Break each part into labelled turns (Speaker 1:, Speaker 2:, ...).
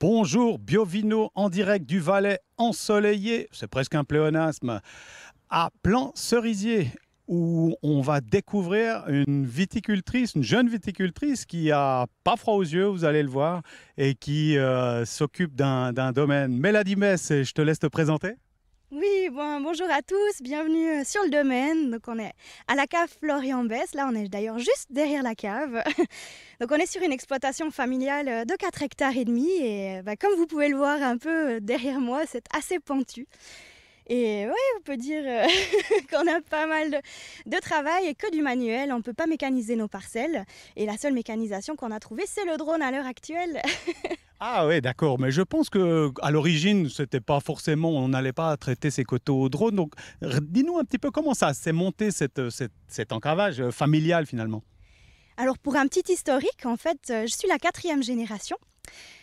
Speaker 1: Bonjour, Biovino en direct du Valais ensoleillé, c'est presque un pléonasme, à Plan Cerisier où on va découvrir une viticultrice, une jeune viticultrice qui a pas froid aux yeux, vous allez le voir, et qui euh, s'occupe d'un domaine. Mélanie Mess, je te laisse te présenter.
Speaker 2: Oui, bon, bonjour à tous, bienvenue euh, sur le domaine. Donc on est à la cave Florian Besse, là on est d'ailleurs juste derrière la cave. Donc on est sur une exploitation familiale euh, de 4 hectares et demi et euh, bah, comme vous pouvez le voir un peu derrière moi, c'est assez pentu. Et oui, on peut dire qu'on a pas mal de, de, travail et que du manuel. On ne peut pas mécaniser nos parcelles. Et la seule mécanisation qu'on a trouvée, c'est le drone à l'heure actuelle.
Speaker 1: Ah oui, d'accord. Mais je pense que à l'origine, c'était pas forcément, on n'allait pas traiter ces coteaux au drone. Donc, dis-nous un petit peu comment ça s'est monté cet encravage euh, familial finalement.
Speaker 2: Alors, pour un petit historique, en fait, euh, je suis la quatrième génération.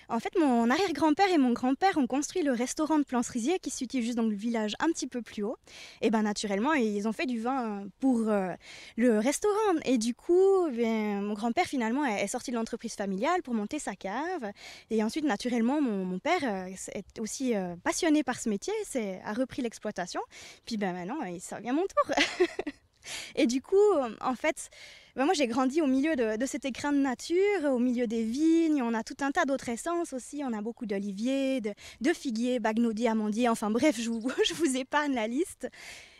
Speaker 2: En fait, mon arrière-grand-père et mon grand-père ont construit le restaurant de Plans qui qui situe juste dans le village un petit peu plus haut. Et bien naturellement, ils ont fait du vin pour euh, le restaurant. Et du coup, ben, mon grand-père finalement est, sorti de l'entreprise familiale pour monter sa cave. Et ensuite, naturellement, mon, père euh, est aussi euh, passionné par ce métier, a repris l'exploitation. Puis ben maintenant, il ça vient mon tour. Et du coup, euh, en fait, bah, moi j'ai grandi au milieu de, cet écrin de nature, au milieu des vignes, on a tout un tas d'autres essences aussi, on a beaucoup d'oliviers, de, de figuiers, bagnaudiers, amandiers, enfin bref, je je vous épargne la liste.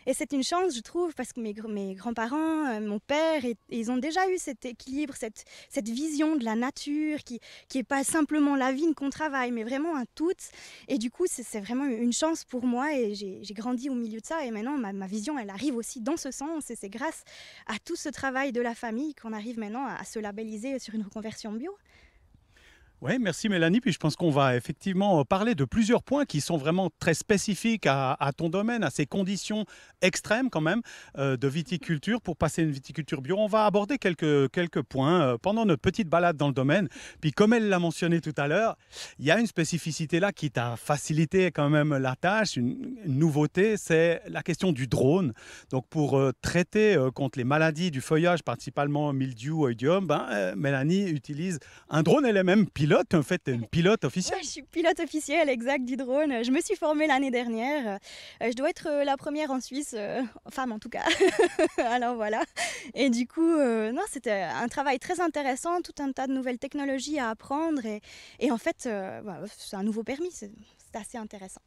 Speaker 2: Et c'est une chance, je trouve, parce que mes, mes grands-parents, euh, mon père, ils ont déjà eu cet équilibre, cette, cette vision de la nature qui n'est pas simplement la vigne qu'on travaille, mais vraiment un tout. Et du coup, c'est vraiment une chance pour moi et j'ai grandi au milieu de ça. Et maintenant, ma, ma, vision, elle arrive aussi dans ce sens. Et c'est grâce à tout ce travail de la famille qu'on arrive maintenant à se labelliser sur une reconversion bio.
Speaker 1: Oui, merci Mélanie. Puis je pense qu'on va effectivement euh, parler de plusieurs points qui sont vraiment très spécifiques à, ton domaine, à ces conditions extrêmes quand même euh, de viticulture. Pour passer une viticulture bio, on va aborder quelques, quelques points euh, pendant notre petite balade dans le domaine. Puis comme elle l'a mentionné tout à l'heure, il y a une spécificité là qui t'a facilité quand même la tâche, une, nouveauté, c'est la question du drone. Donc pour traiter contre les maladies du feuillage, principalement mildiou, oidium, ben, Mélanie utilise un drone, elle est même pilote pilote, en fait, une pilote officielle. je suis
Speaker 2: pilote officielle, exact, du drone. Je me suis formée l'année dernière. Euh, je dois être euh, la première en Suisse, euh, femme en tout cas. Alors voilà. Et du coup, non, c'était un travail très intéressant, tout un tas de nouvelles technologies à apprendre. Et, en fait, c'est un nouveau permis, c'est assez intéressant.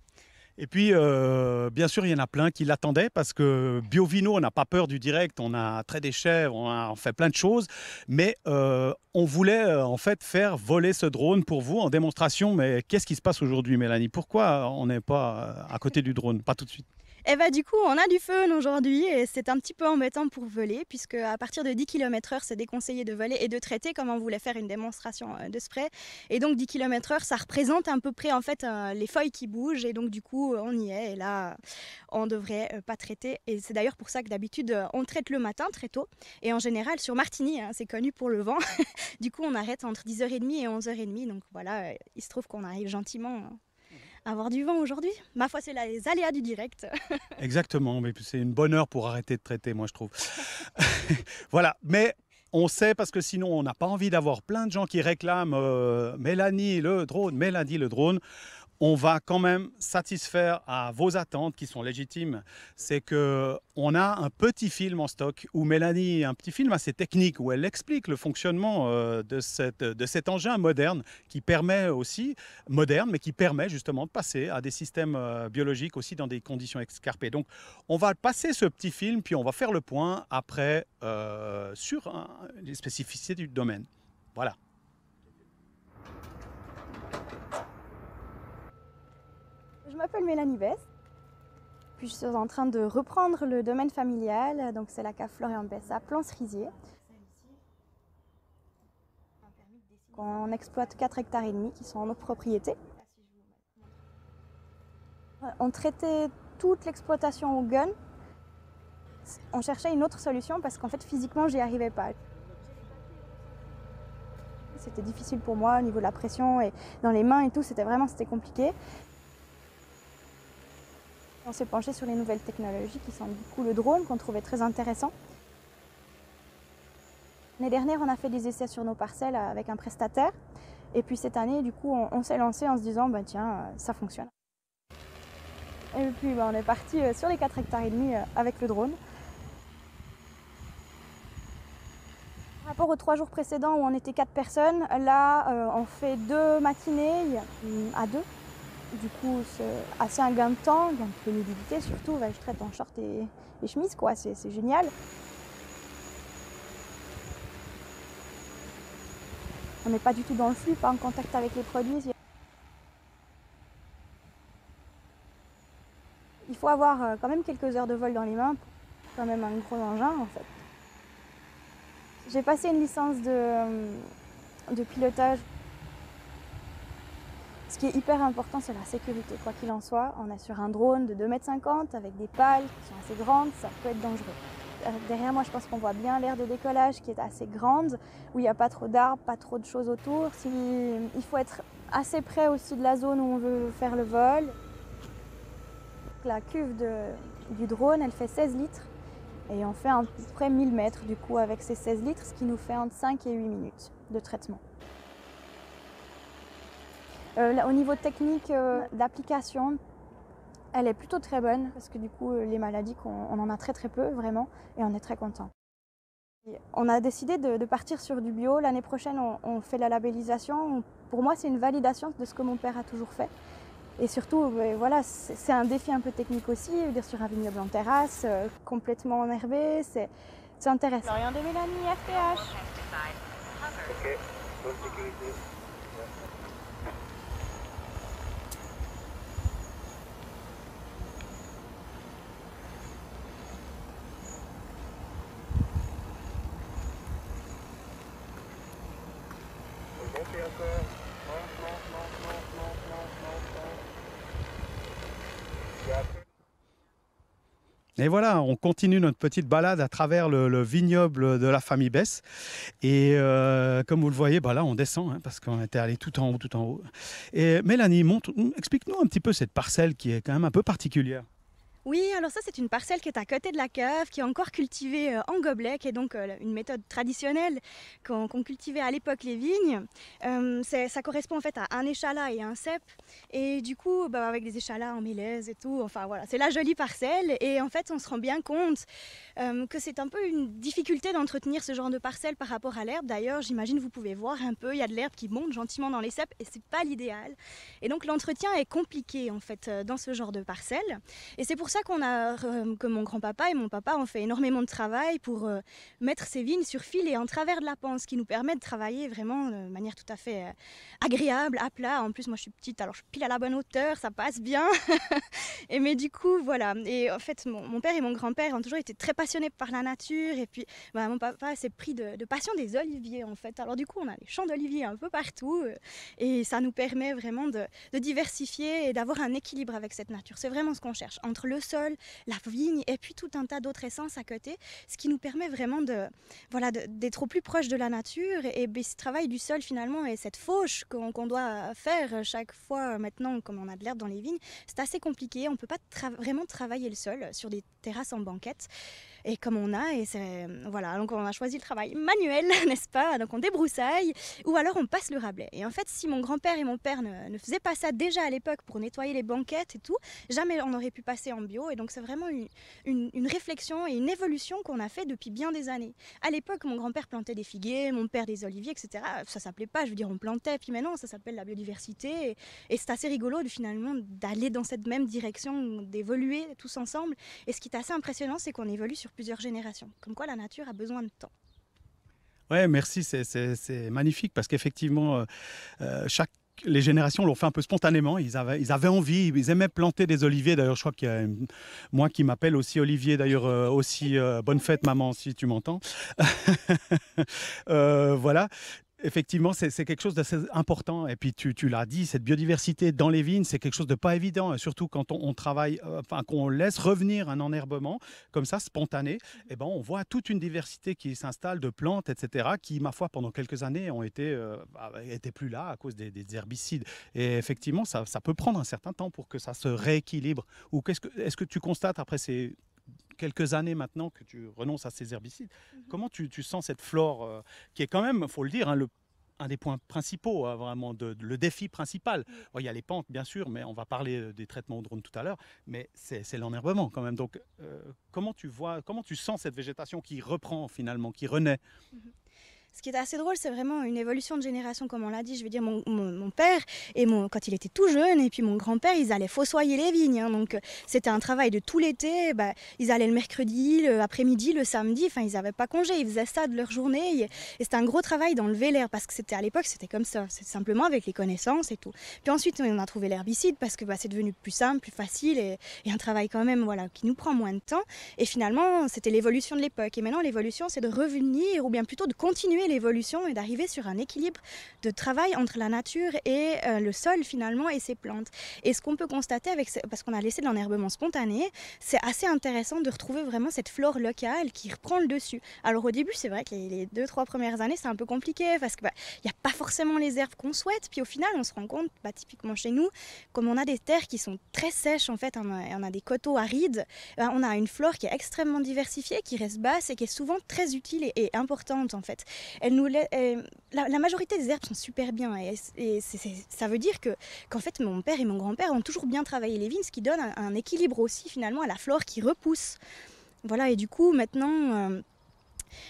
Speaker 1: Et puis, euh, bien sûr, il y en a plein qui l'attendaient parce que Biovino, on n'a pas peur du direct, on a trait des chèvres, on, a, fait plein de choses. Mais euh, on voulait euh, en fait faire voler ce drone pour vous en démonstration. Mais qu'est-ce qui se passe aujourd'hui, Mélanie Pourquoi on n'est pas à côté du drone Pas tout de suite.
Speaker 2: Et eh bah ben, du coup, on a du fun aujourd'hui et c'est un petit peu embêtant pour voler puisque à partir de 10 km/h, c'est déconseillé de voler et de traiter comme on voulait faire une démonstration euh, de spray. Et donc 10 km/h, ça représente à peu près en fait euh, les feuilles qui bougent et donc du coup, on y est et là, on devrait euh, pas traiter. Et c'est d'ailleurs pour ça que d'habitude, on traite le matin très tôt et en général sur Martigny, hein, c'est connu pour le vent. du coup, on arrête entre 10h30 et 11h30. Donc voilà, il se trouve qu'on arrive gentiment hein avoir du vent aujourd'hui. Ma foi, c'est les aléas du direct.
Speaker 1: Exactement, mais c'est une bonne heure pour arrêter de traiter, moi je trouve. voilà, mais on sait parce que sinon on n'a pas envie d'avoir plein de gens qui réclament euh, Mélanie le drone, Mélanie le drone on va quand même satisfaire à vos attentes qui sont légitimes. C'est que on a un petit film en stock où Mélanie, un petit film assez technique où elle explique le fonctionnement euh, de, cet engin moderne qui permet aussi, moderne, mais qui permet justement de passer à des systèmes euh, biologiques aussi dans des conditions escarpées. Donc on va passer ce petit film, puis on va faire le point après euh, sur les spécificités du domaine. Voilà.
Speaker 2: Je m'appelle Mélanie Bess. Puis je suis en train de reprendre le domaine familial, donc c'est la cave Florian Bess à plan On exploite 4 hectares et demi qui sont en notre propriété. On traitait toute l'exploitation au gun. On cherchait une autre solution parce qu'en fait physiquement j'y arrivais pas. C'était difficile pour moi au niveau de la pression et dans les mains et tout, c'était vraiment c'était compliqué on s'est penché sur les nouvelles technologies qui sont du coup le drone qu'on trouvait très intéressant. L'année dernière, on a fait des essais sur nos parcelles avec un prestataire. Et puis cette année, du coup, on, s'est lancé en se disant, bah, tiens, ça fonctionne. Et puis bah, on est parti euh, sur les 4 hectares et demi euh, avec le drone. Par rapport aux trois jours précédents où on était quatre personnes, là euh, on fait deux matinées hmm, à deux du coup, c'est assez un gain de temps, gain de pénibilité surtout. je traite en short et, et chemise, quoi. C'est génial. On n'est pas du tout dans le flux, pas en hein, contact avec les produits. Il faut avoir euh, quand même quelques heures de vol dans les mains, quand même un gros engin en fait. J'ai passé une licence de euh, pilotage ce qui est hyper important, c'est la sécurité. Quoi qu'il en soit, on est sur un drone de 2,50 m avec des pales qui sont assez grandes, ça peut être dangereux. Euh, derrière moi, je pense qu'on voit bien l'aire de décollage qui est assez grande, où il n'y a pas trop d'arbres, pas trop de choses autour. Euh, il faut être assez près aussi de la zone où on veut faire le vol. La cuve du drone, elle fait 16 litres et on fait à peu près 1000 mètres du coup avec ces 16 litres, ce qui nous fait entre 5 et 8 minutes de traitement. Euh, au niveau technique euh, d'application, elle est plutôt très bonne parce que du coup, euh, les maladies, on, en a très très peu vraiment et on est très content. On a décidé de, partir sur du bio. L'année prochaine, on, fait la labellisation. Pour moi, c'est une validation de ce que mon père a toujours fait. Et surtout, voilà, c'est un défi un peu technique aussi, dire sur un vignoble en terrasse, complètement enherbé, c'est intéressant. de Mélanie, FPH.
Speaker 1: Et voilà, on continue notre petite balade à travers le, vignoble de la famille Bess. Et euh, comme vous le voyez, bah là, on descend hein, parce qu'on était allé tout en haut, tout en haut. Et Mélanie, explique-nous un petit peu cette parcelle qui est quand même un peu particulière.
Speaker 2: Oui, alors ça c'est une parcelle qui est à côté de la cave, qui est encore cultivée euh, en gobelet, qui est donc euh, une méthode traditionnelle qu'on cultivait à l'époque les vignes. Euh, ça correspond en fait à un échalas et un cep. Et du coup, bah, avec des échalas en mélèze et tout, enfin voilà, c'est la jolie parcelle. Et en fait, on se rend bien compte que c'est un peu une difficulté d'entretenir ce genre de parcelle par rapport à l'herbe. D'ailleurs, j'imagine vous pouvez voir un peu, il y a de l'herbe qui monte gentiment dans les ceps et c'est pas l'idéal. Et donc l'entretien est compliqué en fait dans ce genre de parcelle. Et c'est pour ça qu'on a, euh, que mon grand-papa et mon papa ont fait énormément de travail pour euh, mettre ces vignes sur fil et en travers de la panse, ce qui nous permet de travailler vraiment de manière tout à fait euh, agréable, à plat. En plus, moi, je suis petite, alors je pile à la bonne hauteur, ça passe bien. et mais du coup, voilà. Et en fait, mon, père et mon grand-père ont toujours été très passionnés par la nature. Et puis, bah, mon papa s'est pris de, passion des oliviers, en fait. Alors du coup, on a les champs d'oliviers un peu partout. Et ça nous permet vraiment de, de diversifier et d'avoir un équilibre avec cette nature. C'est vraiment ce qu'on cherche entre le le sol, la vigne et puis tout un tas d'autres essences à côté, ce qui nous permet vraiment de voilà d'être au plus proche de la nature et, ben, ce travail du sol finalement et cette fauche qu'on doit faire chaque fois euh, maintenant comme on a de l'herbe dans les vignes, c'est assez compliqué, on ne peut pas vraiment travailler le sol sur des terrasses en banquette et comme on a. Et c'est, voilà, donc on a choisi le travail manuel, n'est-ce pas Donc on débroussaille ou alors on passe le rablais. Et en fait, si mon grand-père et mon père ne, faisaient pas ça déjà à l'époque pour nettoyer les banquettes et tout, jamais on aurait pu passer en bio. Et donc c'est vraiment une, une, réflexion et une évolution qu'on a fait depuis bien des années. À l'époque, mon grand-père plantait des figuiers, mon père des oliviers, etc. Ça s'appelait pas, je veux dire, on plantait. Puis maintenant, ça s'appelle la biodiversité. Et, c'est assez rigolo de, finalement d'aller dans cette même direction, d'évoluer tous ensemble. Et ce qui est assez impressionnant, c'est qu'on évolue sur plusieurs générations. Comme quoi la nature a besoin de temps.
Speaker 1: Ouais, merci, c'est magnifique parce qu'effectivement, euh, euh, chaque les générations l'ont fait un peu spontanément. Ils avaient, ils avaient envie, ils aimaient planter des oliviers. D'ailleurs, je crois qu'il y a moi qui m'appelle aussi Olivier. D'ailleurs, euh, aussi bonne fête, maman, si tu m'entends. voilà. Effectivement, c'est quelque chose d'assez important. Et puis, tu, l'as dit, cette biodiversité dans les vignes, c'est quelque chose de pas évident. surtout quand on, travaille, euh, enfin, qu'on laisse revenir un enherbement comme ça, spontané, eh ben, on voit toute une diversité qui s'installe de plantes, etc., qui, ma foi, pendant quelques années, ont été, euh, bah, étaient plus là à cause des, herbicides. Et effectivement, ça, peut prendre un certain temps pour que ça se rééquilibre. Ou qu'est-ce que, est-ce que tu constates après ces quelques années maintenant que tu renonces à ces herbicides. Mhm. Comment tu, sens cette flore euh, qui est quand même, faut le dire, hein, un des points principaux, hein, vraiment, le défi principal. il y a les pentes, bien sûr, mais on va parler euh, des traitements au drone tout à l'heure, mais c'est l'enherbement quand même. Donc, euh, comment tu vois, comment tu sens cette végétation qui reprend finalement, qui renaît mhm.
Speaker 2: Ce qui est assez drôle, c'est vraiment une évolution de génération, comme on l'a dit. Je veux dire, mon, père, et quand il était tout jeune, et puis mon grand-père, ils allaient fossoyer les vignes. Hein. donc, euh, c'était un travail de tout l'été. Bah, ils allaient le mercredi, l'après-midi, le, samedi. Enfin, ils n'avaient pas congé. Ils faisaient ça de leur journée. Et, c'était un gros travail d'enlever l'air, parce que c'était à l'époque, c'était comme ça. C'est simplement avec les connaissances et tout. Puis ensuite, on a trouvé l'herbicide, parce que bah, c'est devenu plus simple, plus facile, et, et, un travail quand même voilà, qui nous prend moins de temps. Et finalement, c'était l'évolution de l'époque. Et maintenant, l'évolution, c'est de revenir, ou bien plutôt de continuer l'évolution et d'arriver sur un équilibre de travail entre la nature et euh, le sol finalement et ses plantes. Et ce qu'on peut constater avec, parce qu'on a laissé de l'enherbement spontané, c'est assez intéressant de retrouver vraiment cette flore locale qui reprend le dessus. Alors au début, c'est vrai que les deux trois premières années, c'est un peu compliqué parce qu'il bah, n'y a pas forcément les herbes qu'on souhaite. Puis au final, on se rend compte, bah, typiquement chez nous, comme on a des terres qui sont très sèches en fait, on a, des coteaux arides, bah, on a une flore qui est extrêmement diversifiée, qui reste basse et qui est souvent très utile et importante en fait la, majorité des herbes sont super bien. Et, ça veut dire que qu'en fait, mon père et mon grand-père ont toujours bien travaillé les vignes, ce qui donne un, équilibre aussi finalement à la flore qui repousse. Voilà, et du coup, maintenant. Euh,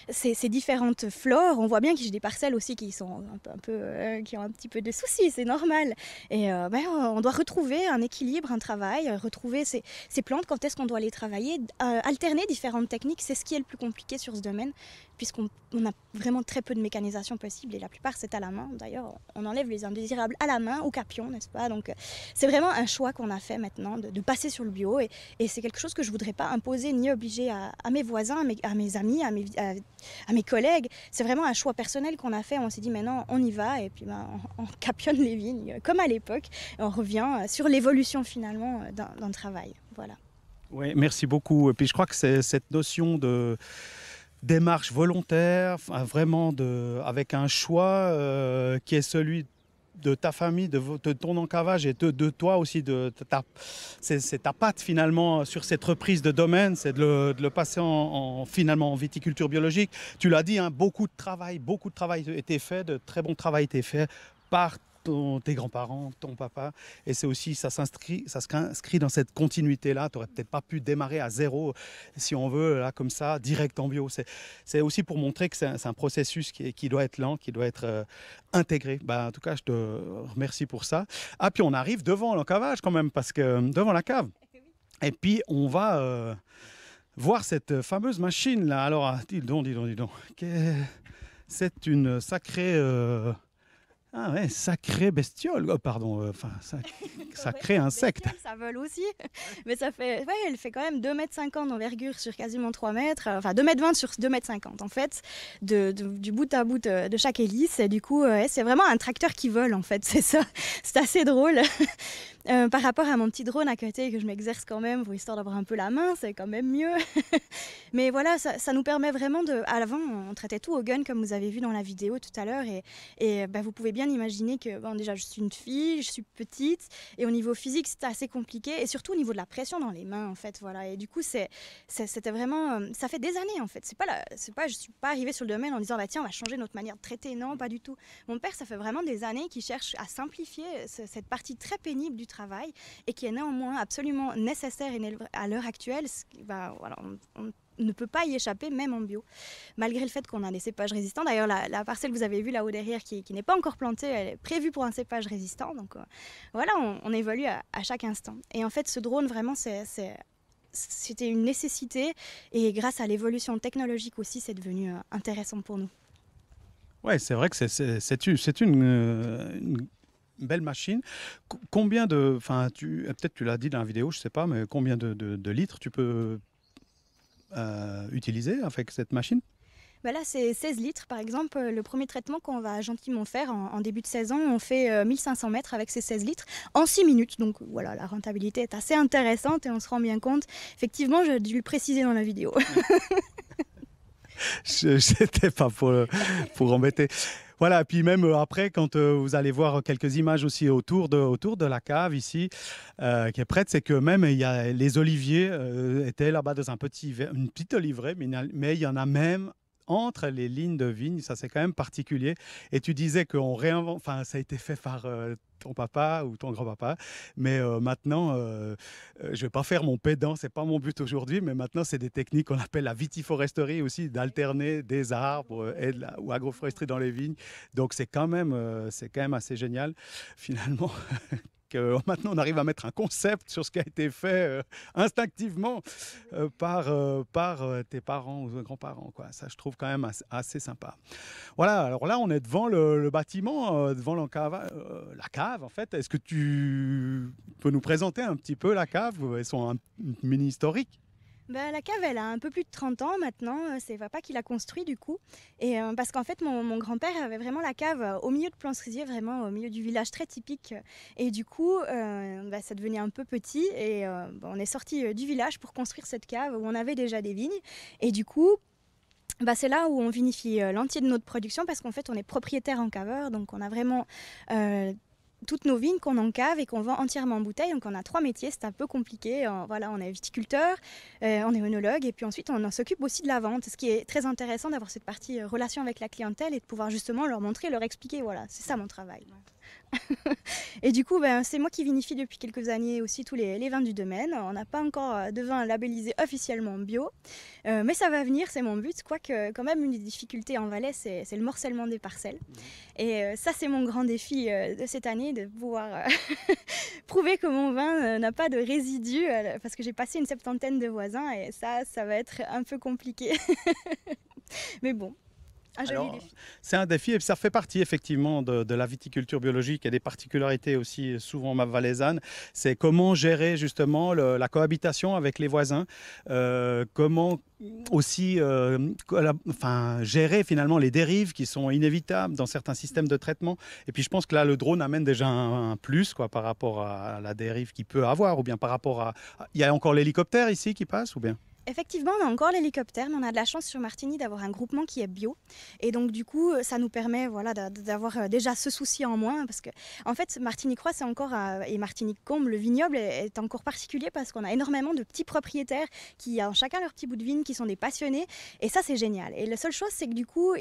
Speaker 2: ces, différentes flores, on voit bien que j'ai des parcelles aussi qui sont un peu, euh, qui ont un petit peu de soucis, c'est normal. Et euh, ben, on doit retrouver un équilibre, un travail, retrouver ces, plantes, quand est-ce qu'on doit les travailler, alterner différentes techniques, c'est ce qui est le plus compliqué sur ce domaine puisqu'on a vraiment très peu de mécanisation possible et la plupart c'est à la main. D'ailleurs, on enlève les indésirables à la main, au capion, n'est-ce pas Donc euh, c'est vraiment un choix qu'on a fait maintenant de, passer sur le bio et, c'est quelque chose que je voudrais pas imposer ni obliger à, mes voisins, à mes, à mes amis, à mes, à mes, collègues. C'est vraiment un choix personnel qu'on a fait. On s'est dit maintenant on y va et puis ben, on, capionne les vignes comme à l'époque et on revient euh, sur l'évolution finalement euh, d'un travail. Voilà.
Speaker 1: Oui, merci beaucoup. Et puis je crois que cette notion de démarche volontaire, vraiment de, avec un choix euh, qui est celui de ta famille, de, votre ton encavage et de, toi aussi. De, c'est, ta patte finalement sur cette reprise de domaine, c'est de, le, passer en, finalement en viticulture biologique. Tu l'as dit, hein, beaucoup de travail, beaucoup de travail a été fait, de très bon travail a été fait par ton, tes grands-parents, ton papa. Et c'est aussi, ça s'inscrit, ça dans cette continuité-là. Tu n'aurais peut-être pas pu démarrer à zéro, si on veut, là, comme ça, direct en bio. C'est aussi pour montrer que c'est un, processus qui, qui, doit être lent, qui doit être euh, intégré. Bah, en tout cas, je te remercie pour ça. Ah, puis on arrive devant l'encavage quand même, parce que euh, devant la cave. Eh Et puis, on va euh, voir cette fameuse machine-là. Alors, ah, dis donc, dis donc, dis donc. C'est une sacrée. Ah ouais, sacré bestiole. Oh, pardon, euh, enfin, sacré insecte.
Speaker 2: ça vole aussi. Mais ça fait. Ouais, elle fait quand même 2,50 m d'envergure sur quasiment 3 mètres. Euh, enfin, 2,20 m sur 2,50 m en fait, de, du bout à bout euh, de, chaque hélice. Et du coup, c'est vraiment un tracteur qui vole en fait, c'est ça. C'est assez drôle. par rapport à mon petit drone à côté que je m'exerce quand même, pour histoire d'avoir un peu la main, c'est quand même mieux. Mais voilà, ça, nous permet vraiment de. à l'avant, on traitait tout au gun, comme vous avez vu dans la vidéo tout à l'heure, et, et ben, vous pouvez bien imaginer que, bon, déjà, je suis une fille, je suis petite, et au niveau physique, c'est assez compliqué, et surtout au niveau de la pression dans les mains, en fait, voilà. Et du coup, c'est, c'était vraiment, euh, ça fait des années, en fait. C'est pas, c'est pas, je suis pas arrivée sur le domaine en disant, bah tiens, on va changer notre manière de traiter. Non, pas du tout. Mon père, ça fait vraiment des années qu'il cherche à simplifier cette partie très pénible du travail et qui est néanmoins absolument nécessaire et à l'heure actuelle. Ce qui, va bah, voilà, on, on ne peut pas y échapper, même en bio. Malgré le fait qu'on a des cépages résistants. D'ailleurs, la, parcelle que vous avez vue là-haut derrière, qui, n'est pas encore plantée, elle est prévue pour un cépage résistant. Donc euh, voilà, on, évolue à, chaque instant. Et en fait, ce drone, vraiment, C'était une nécessité et grâce à l'évolution technologique aussi, c'est devenu euh, intéressant pour nous.
Speaker 1: Oui, c'est vrai que c'est euh, une, belle machine. Combien de, peut-être tu, tu l'as dit dans la vidéo, je sais pas, mais combien de litres tu peux euh, utiliser avec cette machine
Speaker 2: Voilà, bah là, c'est 16 litres, par exemple. Euh, le premier traitement qu'on va gentiment faire en, début de saison, on fait 1500 euh, mètres avec ces 16 litres en 6 minutes. Donc voilà, la rentabilité est assez intéressante et on se rend bien compte. Effectivement, j'ai dû le préciser dans la vidéo.
Speaker 1: C'était pas pour, pour embêter. Voilà, puis même euh, après, quand euh, vous allez voir quelques images aussi autour de, autour de la cave ici, euh, qui est prête, c'est que même il y a, les oliviers étaient là-bas dans un petit, une petite oliveraie, mais il y en a même entre les lignes de vigne. Ça, c'est quand même particulier. Et tu disais qu'on réinvente, enfin, ça a été fait par euh, ton papa ou ton grand-papa. Mais euh, maintenant, euh, je vais pas faire mon pédant, c'est pas mon but aujourd'hui, mais maintenant, c'est des techniques qu'on appelle la vitiforesterie aussi, d'alterner des arbres et ou agroforesterie dans les vignes. Donc, c'est quand, même, c'est quand même assez génial, finalement. Euh, maintenant, on arrive à mettre un concept sur ce qui a été fait euh, instinctivement euh, par, par tes parents ou grands-parents. Ça, je trouve quand même assez, sympa. Voilà, alors là, on est devant le, bâtiment, devant la cave, en fait. Est-ce que tu peux nous présenter un petit peu la cave Elles sont un, mini-historique
Speaker 2: bah, la cave, elle a un peu plus de 30 ans maintenant. Euh, c'est papa qui l'a construit du coup. Et euh, parce qu'en fait, mon, grand-père avait vraiment la cave euh, au milieu de Plancerizier, vraiment au milieu du village très typique. Et du coup, bah, ça devenait un peu petit. Et on est sorti du village pour construire cette cave où on avait déjà des vignes. Et du coup, bah, c'est là où on vinifie l'entier de notre production parce qu'en fait on est propriétaire en caveur, donc on a vraiment toutes nos vignes qu'on encave et qu'on vend entièrement en bouteille. Donc on a trois métiers, c'est un peu compliqué. On, euh, voilà, on est viticulteur, euh, on est onologue et puis ensuite on, s'occupe aussi de la vente. Ce qui est très intéressant d'avoir cette partie euh, relation avec la clientèle et de pouvoir justement leur montrer, leur expliquer. Voilà, c'est ça mon travail. et du coup, ben, c'est moi qui vinifie depuis quelques années aussi tous les, vins du domaine. On n'a pas encore euh, de vin labellisé officiellement bio, euh, mais ça va venir, c'est mon but. Quoique, quand même, une des difficultés en Valais, c'est, le morcellement des parcelles. Mmh. Et euh, ça, c'est mon grand défi de cette année, de pouvoir prouver que mon vin n'a pas de résidus, parce que j'ai passé une septantaine de voisins, et ça, ça va être un peu compliqué. mais bon, ah,
Speaker 1: c'est un défi et ça fait partie effectivement de, la viticulture biologique et des particularités aussi souvent valaisanne. C'est comment gérer justement la cohabitation avec les voisins, euh, comment aussi euh, enfin, gérer finalement les dérives qui sont inévitables dans certains systèmes de traitement. Et puis je pense que là, le drone amène déjà un, plus quoi, par rapport à la dérive qu'il peut avoir, ou bien par rapport à... Il y a encore l'hélicoptère ici qui passe, ou bien
Speaker 2: Effectivement, on a encore l'hélicoptère, mais on a de la chance sur Martigny d'avoir un groupement qui est bio. Et donc, du coup, ça nous permet voilà, d'avoir euh, déjà ce souci en moins. Parce que, en fait, Martigny-Croix, c'est encore, et Martinique-Combe, le vignoble est encore particulier parce qu'on a énormément de petits propriétaires qui ont chacun leur petit bout de vigne, qui sont des passionnés. Et ça, c'est génial. Et la seule chose, c'est que, du coup,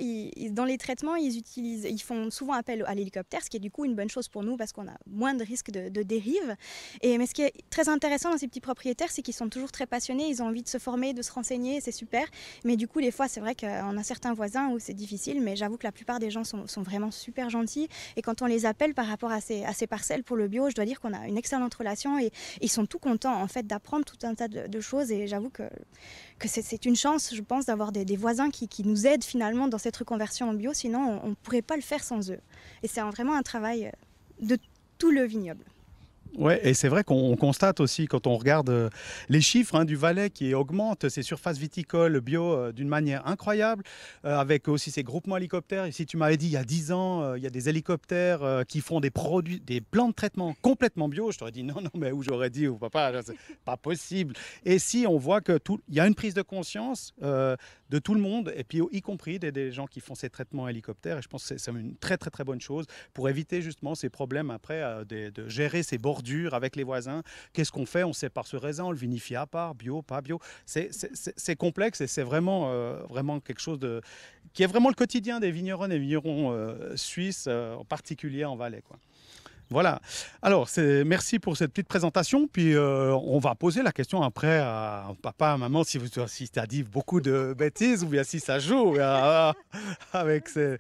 Speaker 2: dans les traitements, ils, utilisent, ils font souvent appel à l'hélicoptère, ce qui est, du coup, une bonne chose pour nous parce qu'on a moins de risques de, de dérive. Et, mais ce qui est très intéressant dans ces petits propriétaires, c'est qu'ils sont toujours très passionnés, ils ont envie de se de se renseigner, c'est super. Mais du coup, des fois, c'est vrai qu'on a certains voisins où c'est difficile, mais j'avoue que la plupart des gens sont, vraiment super gentils. Et quand on les appelle par rapport à ces, parcelles pour le bio, je dois dire qu'on a une excellente relation et ils sont tout contents en fait d'apprendre tout un tas de, choses. Et j'avoue que, que c'est une chance, je pense, d'avoir des, voisins qui, qui, nous aident finalement dans cette reconversion en bio. Sinon, on ne pourrait pas le faire sans eux. Et c'est vraiment un travail de tout le vignoble.
Speaker 1: Oui, et c'est vrai qu'on constate aussi quand on regarde euh, les chiffres hein, du Valais qui augmente ses surfaces viticoles bio euh, d'une manière incroyable, euh, avec aussi ces groupements hélicoptères. Et si tu m'avais dit il y a 10 ans, il y a des hélicoptères qui font des produits, des plans de traitement complètement bio, je t'aurais dit non, non, mais où j'aurais dit, ou oh, papa, c'est pas possible. Et si on voit que tout, il y a une prise de conscience de tout le monde, et puis y compris des, gens qui font ces traitements hélicoptères hélicoptère. Et je pense que c'est une très très très bonne chose pour éviter justement ces problèmes après euh, de, gérer ces bordures avec les voisins. Qu'est-ce qu'on fait On sépare ce raisin, on le vinifie à part, bio, pas bio. C'est complexe et c'est vraiment, euh, vraiment quelque chose de, qui est vraiment le quotidien des vignerons et vignerons euh, suisses, en particulier en Valais. Quoi. Voilà. Alors, merci pour cette petite présentation. Puis, euh, on va poser la question après à papa, à maman, si vous as dit beaucoup de bêtises ou bien si ça joue hein, avec ces,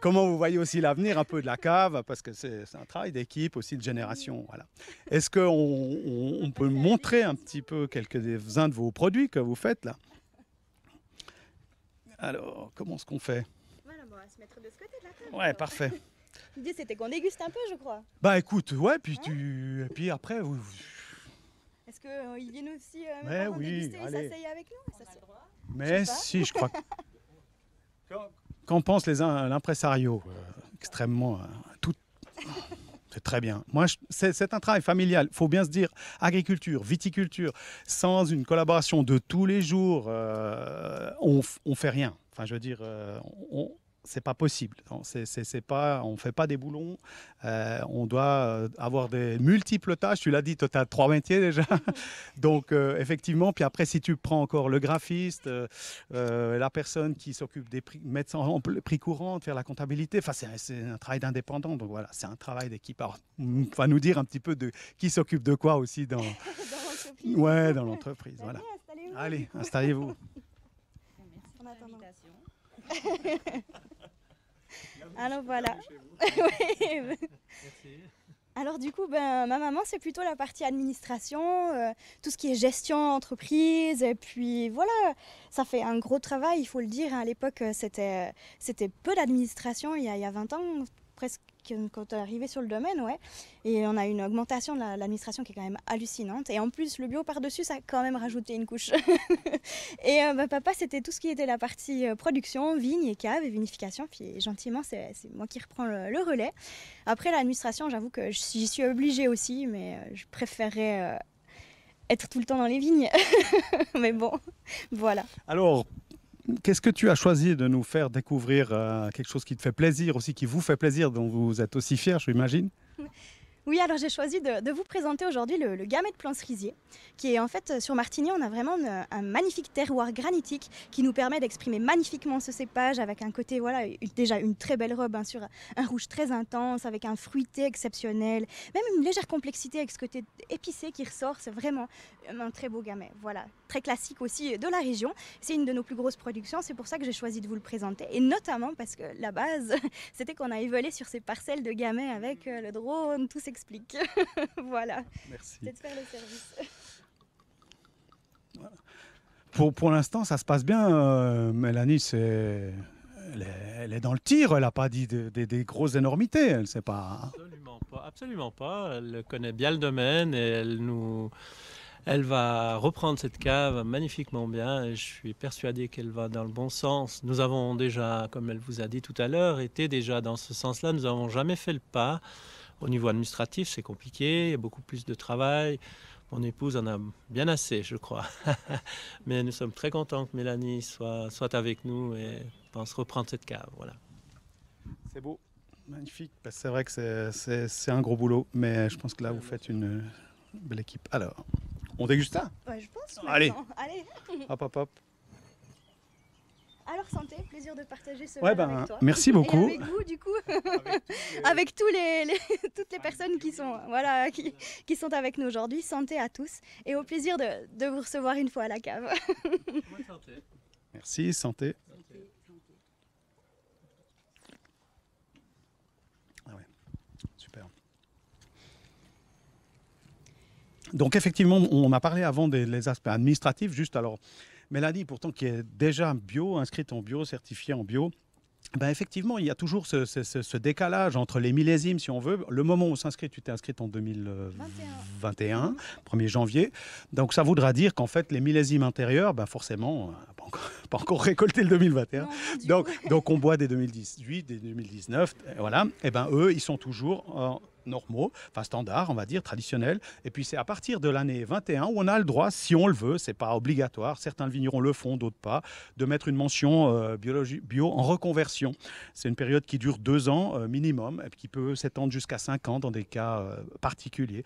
Speaker 1: comment vous voyez aussi l'avenir un peu de la cave, parce que c'est un travail d'équipe aussi de génération. Voilà. Est-ce qu'on peut montrer un petit peu quelques-uns de vos produits que vous faites là Alors, comment est-ce qu'on fait
Speaker 2: Voilà, on va se mettre de ce côté de la table. Ouais, parfait. c'était qu'on déguste un peu, je crois.
Speaker 1: Bah écoute, ouais, puis tu, et puis après,
Speaker 2: Est-ce qu'ils euh, viennent aussi euh, Mais oui, avec nous
Speaker 1: Mais si, je crois. Qu'en pensent les uns euh, Extrêmement, euh, tout. C'est très bien. Moi, c'est un travail familial. faut bien se dire, agriculture, viticulture, sans une collaboration de tous les jours, on, on fait rien. Enfin, je veux dire, on, c'est pas possible. On c'est, pas, on fait pas des boulons. Euh, on doit euh, avoir des multiples tâches. Tu l'as dit, tu as trois métiers déjà. Donc euh, effectivement, puis après, si tu prends encore le graphiste, la personne qui s'occupe des prix, en prix courant, faire la comptabilité. c'est, un travail d'indépendant. Donc voilà, c'est un travail d'équipe. on va nous dire un petit peu de qui s'occupe de quoi aussi dans.
Speaker 2: l'entreprise. Ouais, dans
Speaker 1: l'entreprise. voilà. Allez, installez-vous.
Speaker 2: Merci pour alors voilà. Alors du coup, ben, ma maman, c'est plutôt la partie administration, euh, tout ce qui est gestion entreprise. Et puis voilà, ça fait un gros travail, il faut le dire. À l'époque, euh, c'était, euh, c'était peu d'administration, il, il y a 20 ans, presque quand on est arrivé sur le domaine, ouais. Et on a une augmentation de l'administration qui est quand même hallucinante. Et en plus, le bio par-dessus, ça a quand même rajouté une couche. et euh, bah, papa, c'était tout ce qui était la partie euh, production, vigne et cave et vinification. Puis gentiment, c'est moi qui reprends le, relais. Après, l'administration, j'avoue que j'y suis obligée aussi, mais euh, je préférerais être tout le temps dans les vignes. mais bon, voilà.
Speaker 1: Alors, qu'est-ce que tu as choisi de nous faire découvrir euh, quelque chose qui te fait plaisir aussi, qui vous fait plaisir, dont vous êtes aussi fier, j'imagine
Speaker 2: Oui, alors j'ai choisi de, vous présenter aujourd'hui le, le, de Plans qui est en fait euh, sur Martigny, on a vraiment un magnifique terroir granitique qui nous permet d'exprimer magnifiquement ce cépage avec un côté, voilà, déjà une très belle robe hein, sur un rouge très intense, avec un fruité exceptionnel, même une légère complexité avec ce côté épicé qui ressort, c'est vraiment un très beau gamay, voilà très classique aussi euh, de la région. C'est une de nos plus grosses productions, c'est pour ça que j'ai choisi de vous le présenter. Et notamment parce que la base, c'était qu'on a évolué sur ces parcelles de gamins avec euh, le drone, tout s'explique. voilà. Merci. C'est de faire le service.
Speaker 1: Pour, pour l'instant, ça se passe bien. Euh, Mélanie, c'est... Elle est, dans le tir, elle n'a pas dit des grosses énormités, elle ne sait pas. Hein. Absolument pas, absolument pas. Elle connaît bien le domaine et elle nous, elle va reprendre cette cave magnifiquement bien et je suis persuadé qu'elle va dans le bon sens. Nous avons déjà, comme elle vous a dit tout à l'heure, été déjà dans ce sens-là. Nous n'avons jamais fait le pas. Au niveau administratif, c'est compliqué, il y a beaucoup plus de travail. Mon épouse en a bien assez, je crois. Mais nous sommes très contents que Mélanie soit, avec nous et pense reprendre cette cave. Voilà. C'est beau. Magnifique. Bah, c'est vrai que c'est un gros boulot, mais je pense que là, vous faites une belle équipe. Alors. On déguste ça Ouais, je pense. Allez. Allez. Hop, hop, hop.
Speaker 2: Alors santé, plaisir de partager ce ouais, ben, avec toi. Merci beaucoup. avec vous du coup, avec, tous les, toutes les personnes qui sont voilà qui, qui sont avec nous aujourd'hui. Santé à tous et au plaisir de, de vous recevoir une fois à la cave. Bonne santé.
Speaker 1: Merci, santé. Donc effectivement, on a parlé avant des aspects administratifs, juste alors. Mélanie, pourtant, qui est déjà bio, inscrite en bio, certifiée en bio, ben effectivement, il y a toujours ce, décalage entre les millésimes, si on veut. Le moment où on s'inscrit, tu t'es inscrite en 2021, 1er janvier. Donc ça voudra dire qu'en fait, les millésimes intérieurs, ben forcément, euh, pas encore, pas encore récolté le 2021. donc, donc on boit des 2018, des 2019, voilà. Et eh ben eux, ils sont toujours normaux, enfin standards, on va dire, traditionnels. Et puis c'est à partir de l'année 21 où on a le droit, si on le veut, c'est pas obligatoire, certains vignerons le font, d'autres pas, de mettre une mention euh, bio en reconversion. C'est une période qui dure deux ans euh, minimum, et qui peut s'étendre jusqu'à cinq ans dans des cas euh, particuliers.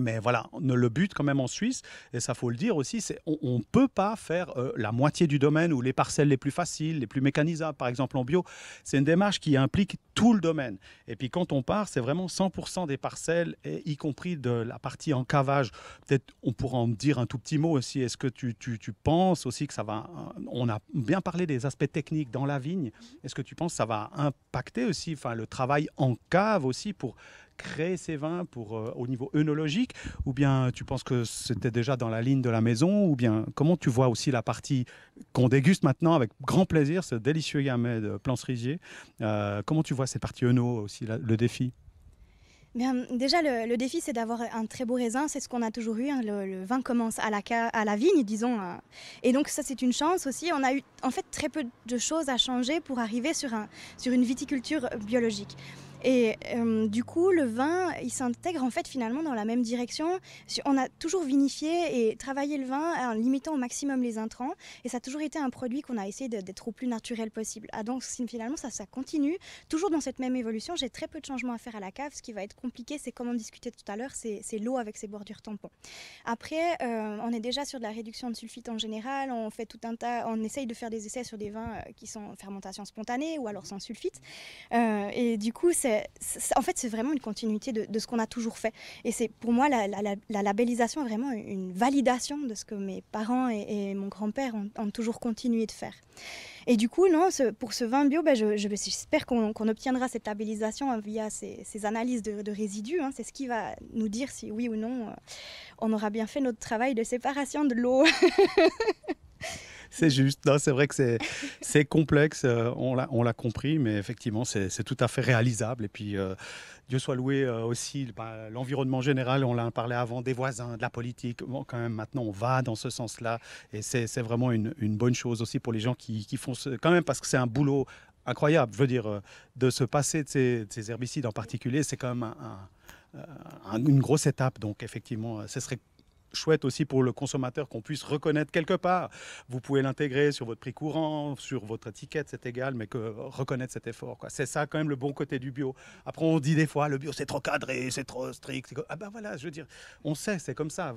Speaker 1: Mais voilà, le but quand même en Suisse, et ça faut le dire aussi, c'est on ne peut pas faire euh, la moitié du domaine ou les parcelles les plus faciles, les plus mécanisables, par exemple en bio. C'est une démarche qui implique tout le domaine. Et puis quand on part, c'est vraiment 100% des parcelles, et y compris de la partie en cavage. Peut-être on pourra en dire un tout petit mot aussi. Est-ce que tu, tu, tu, penses aussi que ça va... Euh, on a bien parlé des aspects techniques dans la vigne. Est-ce que tu penses que ça va impacter aussi enfin, le travail en cave aussi pour créer ces vins pour, euh, au niveau œnologique Ou bien tu penses que c'était déjà dans la ligne de la maison Ou bien comment tu vois aussi la partie qu'on déguste maintenant avec grand plaisir, ce délicieux gamay de plan euh, Comment tu vois cette partie œno aussi, le défi
Speaker 2: Bien, déjà, le, défi, c'est d'avoir un très beau raisin. C'est ce qu'on a toujours eu. Hein. Le, vin commence à la, à la vigne, disons. Hein. Et donc, ça, c'est une chance aussi. On a eu, en fait, très peu de choses à changer pour arriver sur, un, sur une viticulture biologique. Et euh, du coup, le vin, il s'intègre en fait finalement dans la même direction. On a toujours vinifié et travaillé le vin en limitant au maximum les intrants. Et ça a toujours été un produit qu'on a essayé d'être au plus naturel possible. Ah, donc finalement, ça, ça continue. Toujours dans cette même évolution, j'ai très peu de changements à faire à la cave. Ce qui va être compliqué, c'est comme on discutait tout à l'heure, c'est l'eau avec ses bordures tampons. Après, euh, on est déjà sur de la réduction de sulfite en général. On fait tout un tas, on essaye de faire des essais sur des vins euh, qui sont en fermentation spontanée ou alors sans sulfite. et du coup, c'est en fait, c'est vraiment une continuité de, ce qu'on a toujours fait. Et c'est pour moi la, labellisation est vraiment une validation de ce que mes parents et, mon grand-père ont, toujours continué de faire. Et du coup, non, pour ce vin bio, ben, j'espère qu'on obtiendra cette labellisation via ces, analyses de, résidus. Hein. C'est ce qui va nous dire si oui ou non euh, on aura bien fait notre travail de séparation de l'eau.
Speaker 1: c'est juste. c'est vrai que c'est, complexe, euh, on l'a, compris, mais effectivement, c'est, tout à fait réalisable. Et puis, euh, Dieu soit loué euh, aussi, bah, l'environnement général, on l'a parlé avant, des voisins, de la politique. Bon, quand même, maintenant, on va dans ce sens-là. Et c'est, vraiment une, bonne chose aussi pour les gens qui, font ce. Quand même, parce que c'est un boulot incroyable. Je veux dire, de se passer de ces, herbicides en particulier, c'est quand même une grosse étape. Donc, effectivement, ce serait chouette aussi pour le consommateur qu'on puisse reconnaître quelque part. Vous pouvez l'intégrer sur votre prix courant, sur votre étiquette, c'est égal, mais que euh, reconnaître cet effort. C'est ça quand même le bon côté du bio. Après, on dit des fois, le bio c'est trop cadré, c'est trop strict. Ah ben voilà, je veux dire, on sait, c'est comme ça.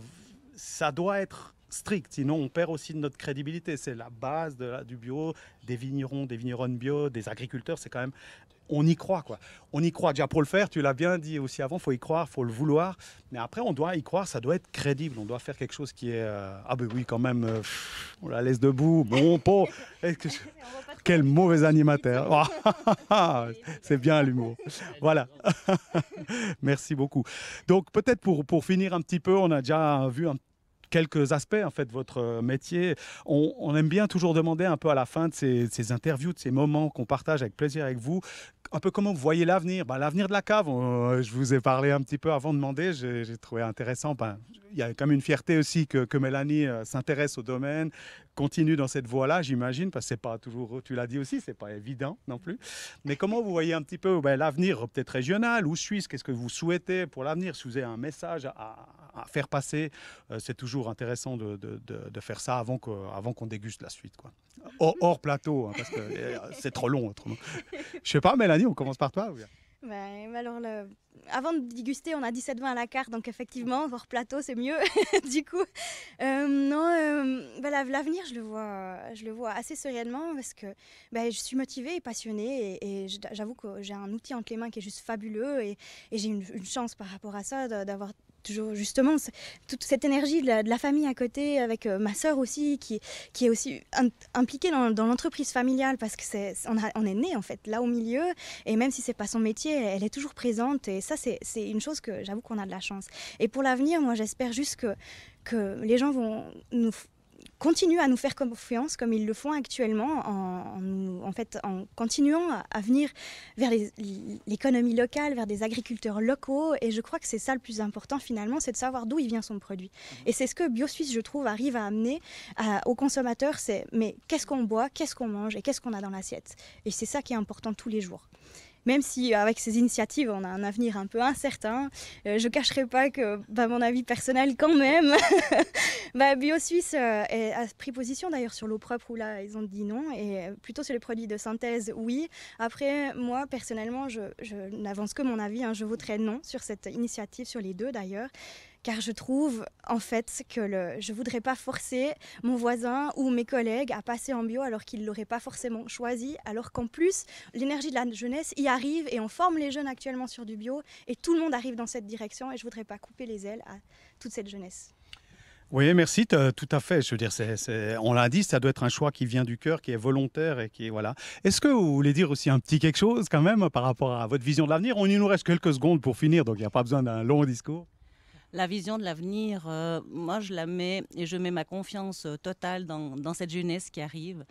Speaker 1: Ça doit être strict, sinon on perd aussi notre crédibilité. C'est la base de la, du bio, des vignerons, des vignerons bio, des agriculteurs. C'est quand même on y croit, quoi. On y croit. Déjà, pour le faire, tu l'as bien dit aussi avant, faut y croire, faut le vouloir. Mais après, on doit y croire, ça doit être crédible. On doit faire quelque chose qui est. Euh, ah, ben oui, quand même, euh, on la laisse debout. Bon, pauvre. Que... Quel mauvais animateur. C'est bien l'humour. Voilà. Merci beaucoup. Donc, peut-être pour, pour finir un petit peu, on a déjà vu un quelques aspects en fait de votre euh, métier. On, aime bien toujours demander un peu à la fin de ces, interviews, de ces moments qu'on partage avec plaisir avec vous, un peu comment vous voyez l'avenir. Ben, l'avenir de la cave, euh, je vous ai parlé un petit peu avant de demander, j'ai trouvé intéressant. Ben, il y a quand même une fierté aussi que, que Mélanie euh, s'intéresse au domaine, continue dans cette voie-là, j'imagine, parce que c'est pas toujours, tu l'as dit aussi, c'est pas évident non plus. Mais comment vous voyez un petit peu ben, l'avenir, peut-être régional ou suisse Qu'est-ce que vous souhaitez pour l'avenir Si vous avez un message à, faire passer, c'est toujours intéressant de, de, de, faire ça avant qu'on avant qu'on déguste la suite. Quoi. Hors, plateau, hein, parce que euh, c'est trop long autrement. Je sais pas, Mélanie, on commence par toi. bien
Speaker 2: alors Avant de déguster, on a 17 vins à la carte, donc effectivement, hors plateau, c'est mieux. du coup, euh, non, euh, l'avenir, je le vois, je le vois assez sereinement parce que ben, je suis motivée et passionnée et, j'avoue que j'ai un outil entre les mains qui est juste fabuleux et, j'ai une, chance par rapport à ça d'avoir justement toute cette énergie de la, famille à côté, avec euh, ma sœur aussi, qui, qui est aussi impliquée dans, l'entreprise familiale, parce que c'est, on, est né en fait là au milieu, et même si c'est pas son métier, elle, est toujours présente, et ça c'est, c'est une chose que j'avoue qu'on a de la chance. Et pour l'avenir, moi j'espère juste que, que les gens vont nous continuent à nous faire confiance comme ils le font actuellement en, fait, en continuant à venir vers l'économie locale, vers des agriculteurs locaux. Et je crois que c'est ça le plus important finalement, c'est de savoir d'où il vient son produit. Mhm. Et c'est ce que BioSuisse, je trouve, arrive à amener aux consommateurs, c'est mais qu'est-ce qu'on boit, qu'est-ce qu'on mange et qu'est-ce qu'on a dans l'assiette. Et c'est ça qui est important tous les jours même si euh, avec ces initiatives, on a un avenir un peu incertain. Euh, je ne cacherai pas que, bah, mon avis personnel quand même, bah, BioSuisse euh, a pris position d'ailleurs sur l'eau propre où là, ils ont dit non, et plutôt sur les produits de synthèse, oui. Après, moi, personnellement, je, n'avance que mon avis, hein. je voterai non sur cette initiative, sur les deux d'ailleurs car je trouve en fait que je ne voudrais pas forcer mon voisin ou mes collègues à passer en bio alors qu'ils ne l'auraient pas forcément choisi, alors qu'en plus, l'énergie de la jeunesse y arrive et on forme les jeunes actuellement sur du bio et tout le monde arrive dans cette direction et je ne voudrais pas couper les ailes à toute cette jeunesse.
Speaker 1: Oui, merci, tout à fait. Je veux dire, on l'a dit, ça doit être un choix qui vient du cœur, qui est volontaire et qui voilà. Est-ce que vous voulez dire aussi un petit quelque chose quand même par rapport à votre vision de l'avenir On y nous reste quelques secondes pour finir, donc il n'y a pas besoin d'un long discours
Speaker 2: la vision de l'avenir, euh, moi, je la mets et je mets ma confiance euh, totale dans, cette jeunesse qui arrive,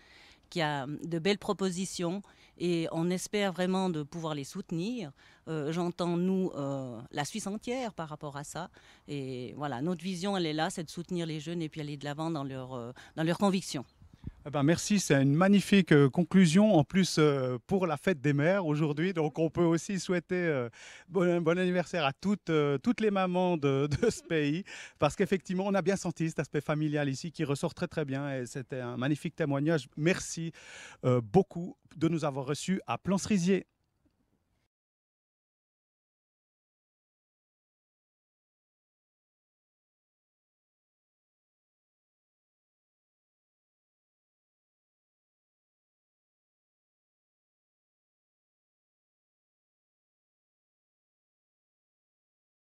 Speaker 2: qui a hum, de belles propositions et on espère vraiment de pouvoir les soutenir. Euh, j'entends, nous, la Suisse entière par rapport à ça. Et voilà, notre vision, elle est là, c'est de soutenir les jeunes et puis aller de l'avant dans leurs leur, dans convictions.
Speaker 1: Eh ben merci, c'est une magnifique euh, conclusion en plus euh, pour la fête des mères aujourd'hui. Donc on peut aussi souhaiter euh, un bon anniversaire à toutes, toutes les mamans de, ce pays parce qu'effectivement on a bien senti cet aspect familial ici qui ressort très très bien et c'était un magnifique témoignage. Merci beaucoup de nous avoir reçus à plans